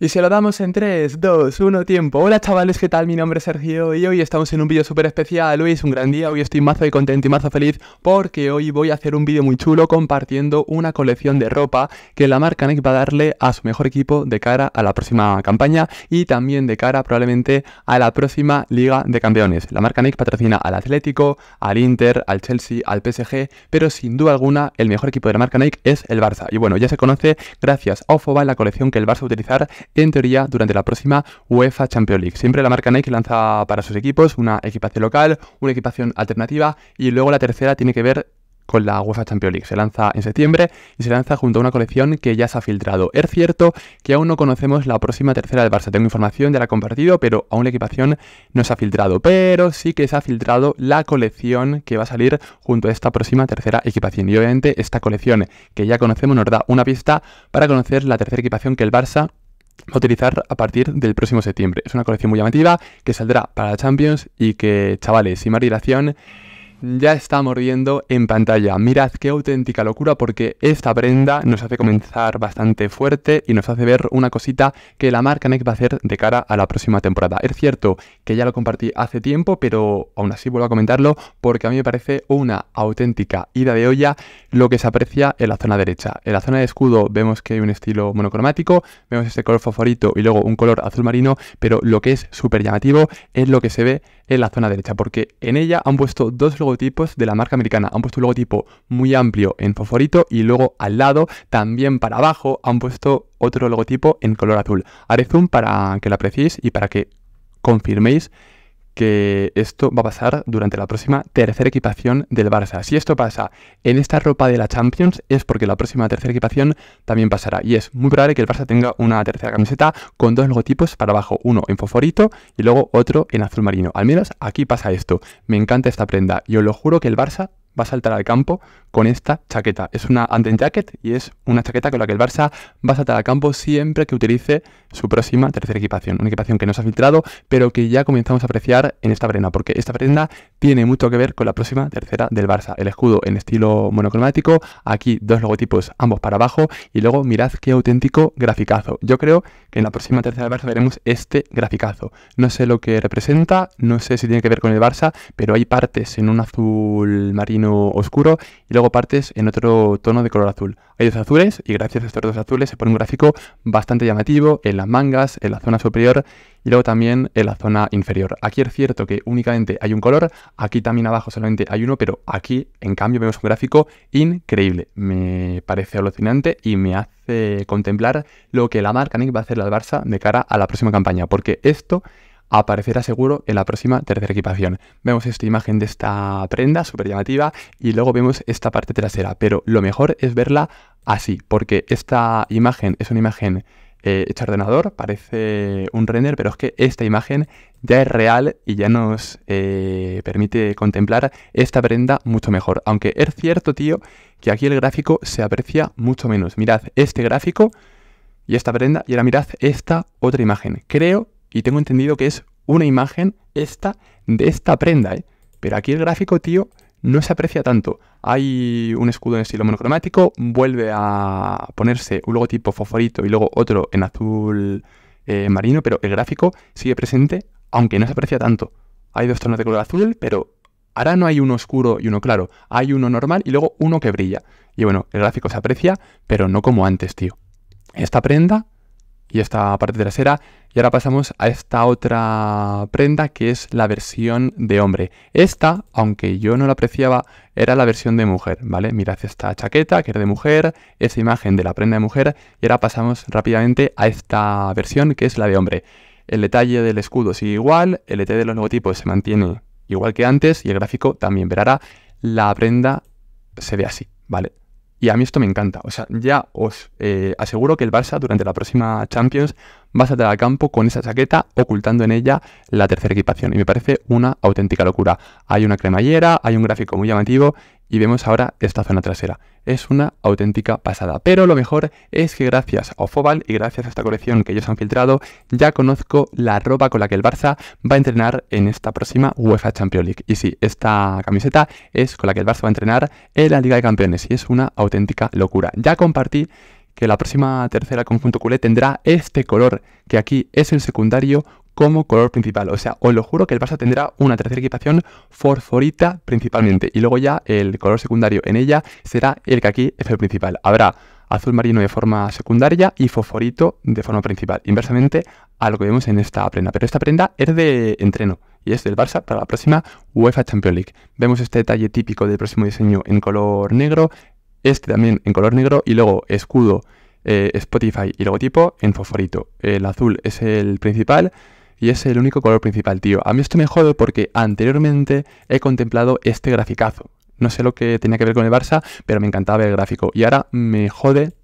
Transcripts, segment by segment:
Y se lo damos en 3, 2, 1, tiempo. Hola chavales, ¿qué tal? Mi nombre es Sergio y hoy estamos en un vídeo súper especial. Hoy es un gran día, hoy estoy mazo de contento y mazo feliz porque hoy voy a hacer un vídeo muy chulo compartiendo una colección de ropa que la marca Nike va a darle a su mejor equipo de cara a la próxima campaña y también de cara probablemente a la próxima Liga de Campeones. La marca Nike patrocina al Atlético, al Inter, al Chelsea, al PSG, pero sin duda alguna el mejor equipo de la marca Nike es el Barça. Y bueno, ya se conoce gracias a Ofoba la colección que el Barça va a utilizar en teoría durante la próxima UEFA Champions League. Siempre la marca Nike lanza para sus equipos una equipación local, una equipación alternativa y luego la tercera tiene que ver con la UEFA Champions League. Se lanza en septiembre y se lanza junto a una colección que ya se ha filtrado. Es cierto que aún no conocemos la próxima tercera del Barça. Tengo información, de la compartido, pero aún la equipación no se ha filtrado. Pero sí que se ha filtrado la colección que va a salir junto a esta próxima tercera equipación. Y obviamente esta colección que ya conocemos nos da una pista para conocer la tercera equipación que el Barça va a utilizar a partir del próximo septiembre. Es una colección muy llamativa que saldrá para la Champions y que, chavales, sin más dilación, ya está mordiendo en pantalla. Mirad qué auténtica locura porque esta prenda nos hace comenzar bastante fuerte y nos hace ver una cosita que la marca Next va a hacer de cara a la próxima temporada. Es cierto que ya lo compartí hace tiempo, pero aún así vuelvo a comentarlo porque a mí me parece una auténtica ida de olla lo que se aprecia en la zona derecha. En la zona de escudo vemos que hay un estilo monocromático, vemos este color favorito y luego un color azul marino, pero lo que es súper llamativo es lo que se ve en la zona derecha, porque en ella han puesto dos logotipos de la marca americana. Han puesto un logotipo muy amplio en fosforito y luego al lado, también para abajo, han puesto otro logotipo en color azul. Haré zoom para que lo apreciéis y para que confirméis que esto va a pasar durante la próxima tercera equipación del Barça. Si esto pasa en esta ropa de la Champions es porque la próxima tercera equipación también pasará. Y es muy probable que el Barça tenga una tercera camiseta con dos logotipos para abajo. Uno en fosforito y luego otro en azul marino. Al menos aquí pasa esto. Me encanta esta prenda. Yo lo juro que el Barça va a saltar al campo con esta chaqueta. Es una Anten Jacket y es una chaqueta con la que el Barça va a saltar a campo siempre que utilice su próxima tercera equipación. Una equipación que no se ha filtrado, pero que ya comenzamos a apreciar en esta prenda, porque esta prenda tiene mucho que ver con la próxima tercera del Barça. El escudo en estilo monocromático, aquí dos logotipos, ambos para abajo, y luego mirad qué auténtico graficazo. Yo creo que en la próxima tercera del Barça veremos este graficazo. No sé lo que representa, no sé si tiene que ver con el Barça, pero hay partes en un azul marino oscuro y luego partes en otro tono de color azul. Hay dos azules y gracias a estos dos azules se pone un gráfico bastante llamativo en las mangas, en la zona superior y luego también en la zona inferior. Aquí es cierto que únicamente hay un color, aquí también abajo solamente hay uno, pero aquí en cambio vemos un gráfico increíble. Me parece alucinante y me hace contemplar lo que la marca Nick va a hacer la Barça de cara a la próxima campaña, porque esto aparecerá seguro en la próxima tercera equipación. Vemos esta imagen de esta prenda súper llamativa y luego vemos esta parte trasera, pero lo mejor es verla así, porque esta imagen es una imagen eh, hecha ordenador, parece un render, pero es que esta imagen ya es real y ya nos eh, permite contemplar esta prenda mucho mejor. Aunque es cierto, tío, que aquí el gráfico se aprecia mucho menos. Mirad este gráfico y esta prenda y ahora mirad esta otra imagen. Creo y tengo entendido que es una imagen esta de esta prenda, ¿eh? Pero aquí el gráfico, tío, no se aprecia tanto. Hay un escudo en estilo monocromático, vuelve a ponerse un logotipo fosforito y luego otro en azul eh, marino, pero el gráfico sigue presente, aunque no se aprecia tanto. Hay dos tonos de color azul, pero ahora no hay uno oscuro y uno claro. Hay uno normal y luego uno que brilla. Y bueno, el gráfico se aprecia, pero no como antes, tío. Esta prenda y esta parte trasera. Y ahora pasamos a esta otra prenda que es la versión de hombre. Esta, aunque yo no la apreciaba, era la versión de mujer, ¿vale? Mirad esta chaqueta que era de mujer, esa imagen de la prenda de mujer y ahora pasamos rápidamente a esta versión que es la de hombre. El detalle del escudo sigue igual, el detalle de los logotipos se mantiene igual que antes y el gráfico también, Verá, la prenda se ve así, ¿vale? Y a mí esto me encanta. O sea, ya os eh, aseguro que el Barça durante la próxima Champions va a salir al campo con esa chaqueta ocultando en ella la tercera equipación. Y me parece una auténtica locura. Hay una cremallera, hay un gráfico muy llamativo y vemos ahora esta zona trasera. Es una auténtica pasada, pero lo mejor es que gracias a Ofobal y gracias a esta colección que ellos han filtrado, ya conozco la ropa con la que el Barça va a entrenar en esta próxima UEFA Champions League. Y sí, esta camiseta es con la que el Barça va a entrenar en la Liga de Campeones y es una auténtica locura. Ya compartí que la próxima tercera conjunto culé tendrá este color, que aquí es el secundario, como color principal. O sea, os lo juro que el Barça tendrá una tercera equipación forforita principalmente. Y luego ya el color secundario en ella será el que aquí es el principal. Habrá azul marino de forma secundaria y fosforito de forma principal. Inversamente a lo que vemos en esta prenda. Pero esta prenda es de entreno y es del Barça para la próxima UEFA Champions League. Vemos este detalle típico del próximo diseño en color negro, este también en color negro y luego escudo, eh, Spotify y logotipo en fosforito. El azul es el principal y es el único color principal, tío. A mí esto me jode porque anteriormente he contemplado este graficazo. No sé lo que tenía que ver con el Barça, pero me encantaba el gráfico. Y ahora me jode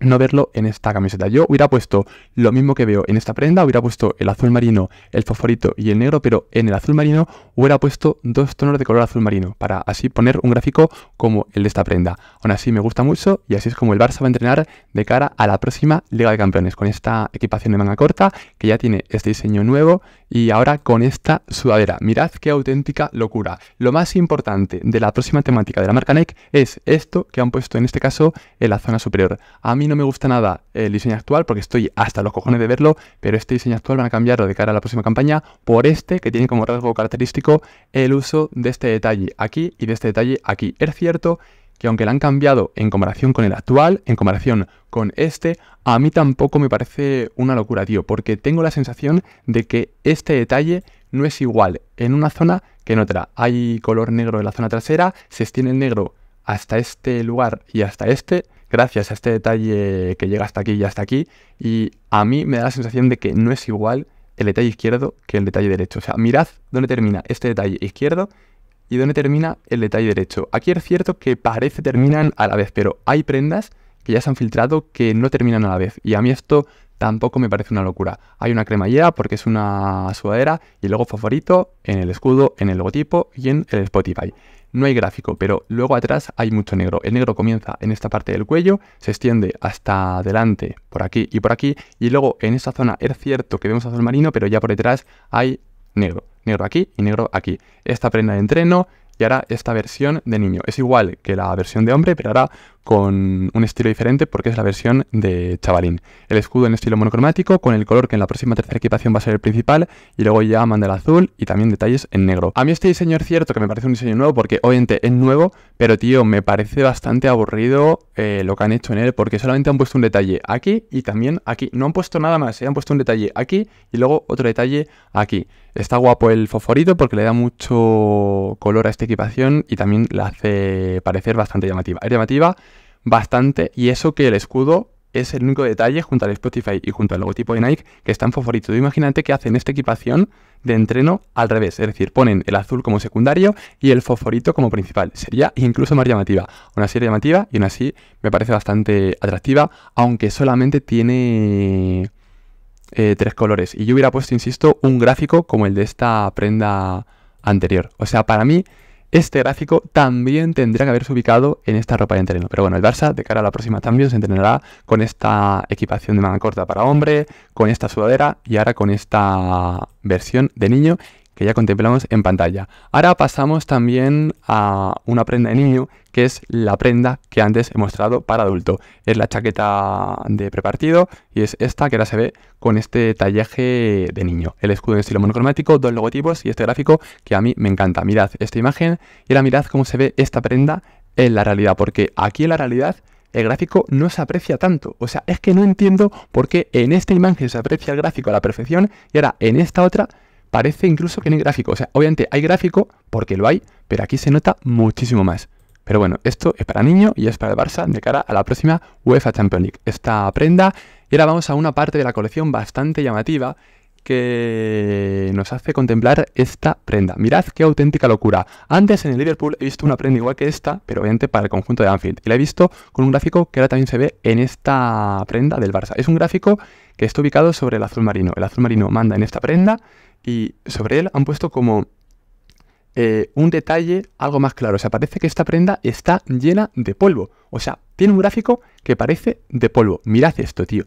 no verlo en esta camiseta. Yo hubiera puesto lo mismo que veo en esta prenda, hubiera puesto el azul marino, el fosforito y el negro, pero en el azul marino hubiera puesto dos tonos de color azul marino, para así poner un gráfico como el de esta prenda. Aún así me gusta mucho y así es como el Barça va a entrenar de cara a la próxima Liga de Campeones, con esta equipación de manga corta que ya tiene este diseño nuevo y ahora con esta sudadera, mirad qué auténtica locura. Lo más importante de la próxima temática de la marca Nike es esto que han puesto en este caso en la zona superior. A mí no me gusta nada el diseño actual porque estoy hasta los cojones de verlo, pero este diseño actual van a cambiarlo de cara a la próxima campaña por este que tiene como rasgo característico el uso de este detalle aquí y de este detalle aquí. Es cierto que aunque la han cambiado en comparación con el actual, en comparación con este, a mí tampoco me parece una locura, tío, porque tengo la sensación de que este detalle no es igual en una zona que en otra. Hay color negro en la zona trasera, se extiende el negro hasta este lugar y hasta este, gracias a este detalle que llega hasta aquí y hasta aquí, y a mí me da la sensación de que no es igual el detalle izquierdo que el detalle derecho. O sea, mirad dónde termina este detalle izquierdo y dónde termina el detalle derecho. Aquí es cierto que parece terminan a la vez, pero hay prendas que ya se han filtrado que no terminan a la vez. Y a mí esto tampoco me parece una locura. Hay una cremallera porque es una sudadera y luego favorito en el escudo, en el logotipo y en el Spotify. No hay gráfico, pero luego atrás hay mucho negro. El negro comienza en esta parte del cuello, se extiende hasta adelante, por aquí y por aquí, y luego en esta zona es cierto que vemos azul marino, pero ya por detrás hay negro negro aquí y negro aquí. Esta prenda de entreno y ahora esta versión de niño. Es igual que la versión de hombre, pero ahora con un estilo diferente porque es la versión de Chavalín. El escudo en estilo monocromático, con el color que en la próxima tercera equipación va a ser el principal, y luego ya el azul y también detalles en negro. A mí este diseño es cierto que me parece un diseño nuevo porque obviamente es nuevo, pero tío, me parece bastante aburrido eh, lo que han hecho en él porque solamente han puesto un detalle aquí y también aquí. No han puesto nada más, Se eh, han puesto un detalle aquí y luego otro detalle aquí. Está guapo el fosforito porque le da mucho color a esta equipación y también la hace parecer bastante llamativa. Es llamativa bastante y eso que el escudo es el único detalle junto al Spotify y junto al logotipo de Nike que en fosforito, Imagínate que hacen esta equipación de entreno al revés, es decir, ponen el azul como secundario y el fosforito como principal. Sería incluso más llamativa, una serie llamativa y aún así me parece bastante atractiva, aunque solamente tiene eh, tres colores. Y yo hubiera puesto, insisto, un gráfico como el de esta prenda anterior. O sea, para mí este gráfico también tendría que haberse ubicado en esta ropa de entreno. Pero bueno, el Barça de cara a la próxima también se entrenará con esta equipación de manga corta para hombre, con esta sudadera y ahora con esta versión de niño que ya contemplamos en pantalla. Ahora pasamos también a una prenda de niño, que es la prenda que antes he mostrado para adulto. Es la chaqueta de prepartido y es esta que ahora se ve con este tallaje de niño. El escudo en estilo monocromático, dos logotipos y este gráfico que a mí me encanta. Mirad esta imagen y ahora mirad cómo se ve esta prenda en la realidad, porque aquí en la realidad el gráfico no se aprecia tanto. O sea, es que no entiendo por qué en esta imagen se aprecia el gráfico a la perfección y ahora en esta otra Parece incluso que no hay gráfico. O sea, obviamente hay gráfico porque lo hay, pero aquí se nota muchísimo más. Pero bueno, esto es para niño y es para el Barça de cara a la próxima UEFA Champions League. Esta prenda. Y ahora vamos a una parte de la colección bastante llamativa que nos hace contemplar esta prenda. Mirad qué auténtica locura. Antes en el Liverpool he visto una prenda igual que esta, pero obviamente para el conjunto de Anfield. Y la he visto con un gráfico que ahora también se ve en esta prenda del Barça. Es un gráfico que está ubicado sobre el azul marino. El azul marino manda en esta prenda y sobre él han puesto como eh, un detalle algo más claro. O sea, parece que esta prenda está llena de polvo. O sea, tiene un gráfico que parece de polvo. Mirad esto, tío.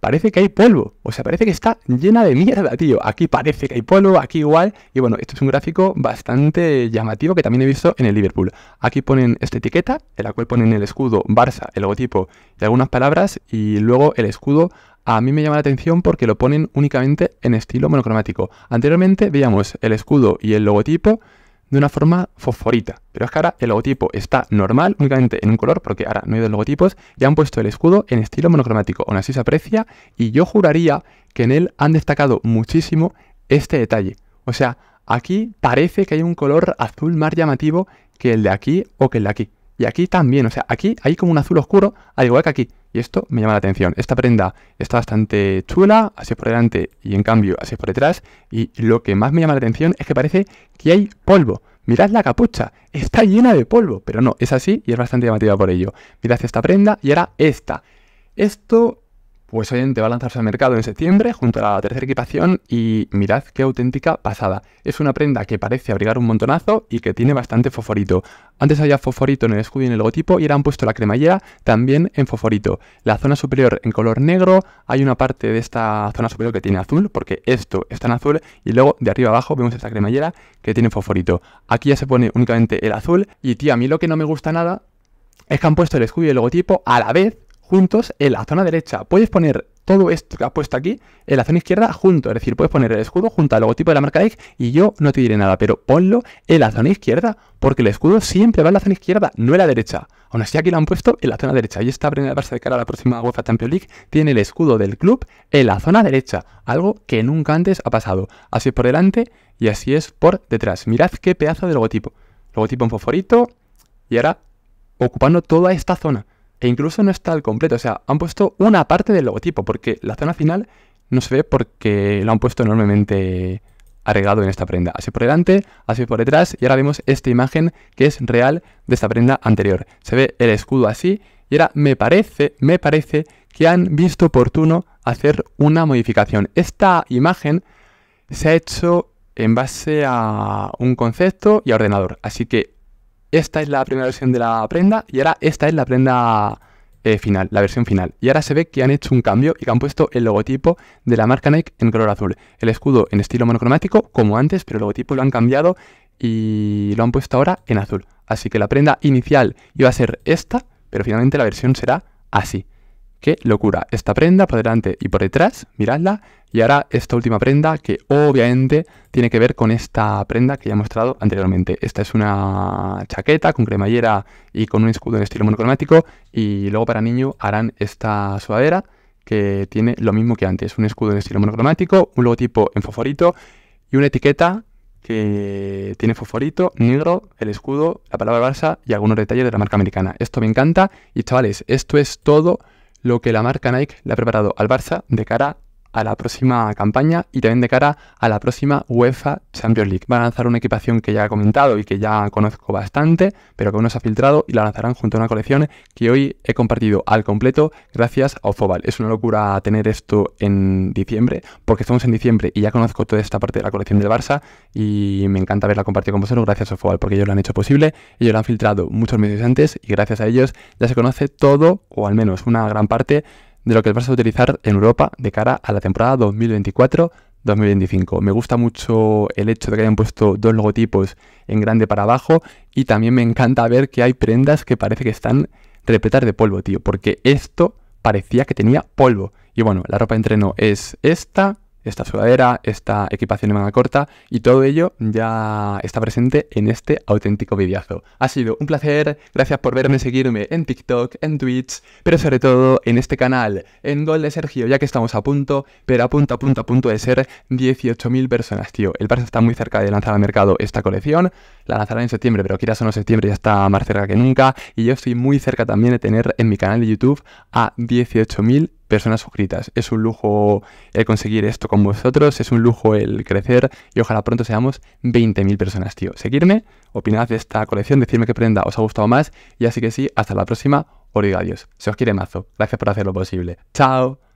Parece que hay polvo. O sea, parece que está llena de mierda, tío. Aquí parece que hay polvo, aquí igual. Y bueno, esto es un gráfico bastante llamativo que también he visto en el Liverpool. Aquí ponen esta etiqueta, en la cual ponen el escudo Barça, el logotipo y algunas palabras. Y luego el escudo a mí me llama la atención porque lo ponen únicamente en estilo monocromático. Anteriormente veíamos el escudo y el logotipo de una forma fosforita. Pero es que ahora el logotipo está normal, únicamente en un color, porque ahora no hay dos logotipos, y han puesto el escudo en estilo monocromático. Aún así se aprecia, y yo juraría que en él han destacado muchísimo este detalle. O sea, aquí parece que hay un color azul más llamativo que el de aquí o que el de aquí. Y aquí también, o sea, aquí hay como un azul oscuro, al igual que aquí. Y esto me llama la atención. Esta prenda está bastante chula, así es por delante y en cambio así es por detrás. Y lo que más me llama la atención es que parece que hay polvo. Mirad la capucha, está llena de polvo, pero no, es así y es bastante llamativa por ello. Mirad esta prenda y ahora esta. Esto pues te va a lanzarse al mercado en septiembre junto a la tercera equipación y mirad qué auténtica pasada. Es una prenda que parece abrigar un montonazo y que tiene bastante foforito. Antes había foforito en el escudo y en el logotipo y ahora han puesto la cremallera también en foforito. La zona superior en color negro, hay una parte de esta zona superior que tiene azul porque esto está en azul y luego de arriba abajo vemos esta cremallera que tiene foforito. Aquí ya se pone únicamente el azul y tío, a mí lo que no me gusta nada es que han puesto el escudo y el logotipo a la vez juntos en la zona derecha. Puedes poner todo esto que has puesto aquí en la zona izquierda junto. Es decir, puedes poner el escudo junto al logotipo de la marca Nike y yo no te diré nada, pero ponlo en la zona izquierda porque el escudo siempre va en la zona izquierda, no en la derecha. Aún así aquí lo han puesto en la zona derecha y esta primera base de cara a la próxima UEFA Champions League tiene el escudo del club en la zona derecha, algo que nunca antes ha pasado. Así es por delante y así es por detrás. Mirad qué pedazo de logotipo. Logotipo en fosforito y ahora ocupando toda esta zona e incluso no está al completo. O sea, han puesto una parte del logotipo, porque la zona final no se ve porque lo han puesto enormemente arreglado en esta prenda. Así por delante, así por detrás, y ahora vemos esta imagen que es real de esta prenda anterior. Se ve el escudo así, y ahora me parece, me parece que han visto oportuno hacer una modificación. Esta imagen se ha hecho en base a un concepto y a ordenador. Así que esta es la primera versión de la prenda y ahora esta es la prenda eh, final, la versión final. Y ahora se ve que han hecho un cambio y que han puesto el logotipo de la marca Nike en color azul. El escudo en estilo monocromático, como antes, pero el logotipo lo han cambiado y lo han puesto ahora en azul. Así que la prenda inicial iba a ser esta, pero finalmente la versión será así. ¡Qué locura! Esta prenda por delante y por detrás, miradla. Y ahora esta última prenda que obviamente tiene que ver con esta prenda que ya he mostrado anteriormente. Esta es una chaqueta con cremallera y con un escudo en estilo monocromático. Y luego para niño harán esta sudadera que tiene lo mismo que antes. Un escudo en estilo monocromático, un logotipo en foforito y una etiqueta que tiene foforito, negro, el escudo, la palabra Barça y algunos detalles de la marca americana. Esto me encanta. Y chavales, esto es todo lo que la marca Nike le ha preparado al Barça de cara a la próxima campaña y también de cara a la próxima UEFA Champions League. Van a lanzar una equipación que ya he comentado y que ya conozco bastante, pero que aún no se ha filtrado y la lanzarán junto a una colección que hoy he compartido al completo gracias a Ofobal. Es una locura tener esto en diciembre, porque estamos en diciembre y ya conozco toda esta parte de la colección del Barça y me encanta Verla compartido con vosotros gracias a Ofobal, porque ellos lo han hecho posible, ellos lo han filtrado muchos meses antes y gracias a ellos ya se conoce todo, o al menos una gran parte, de lo que vas a utilizar en Europa de cara a la temporada 2024-2025. Me gusta mucho el hecho de que hayan puesto dos logotipos en grande para abajo y también me encanta ver que hay prendas que parece que están repletas de polvo, tío, porque esto parecía que tenía polvo. Y bueno, la ropa de entreno es esta, esta sudadera, esta equipación de manga corta y todo ello ya está presente en este auténtico videazo. Ha sido un placer, gracias por verme, seguirme en TikTok, en Twitch, pero sobre todo en este canal, en Gol de Sergio, ya que estamos a punto, pero a punto, a punto, a punto de ser 18.000 personas, tío. El Barça está muy cerca de lanzar al mercado esta colección, la lanzará en septiembre, pero quiera o no, septiembre ya está más cerca que nunca y yo estoy muy cerca también de tener en mi canal de YouTube a 18.000 personas suscritas. Es un lujo el conseguir esto con vosotros, es un lujo el crecer y ojalá pronto seamos 20.000 personas, tío. Seguirme, opinad de esta colección, decidme qué prenda os ha gustado más y así que sí, hasta la próxima. Origa, adiós. Se os quiere mazo. Gracias por hacer lo posible. Chao.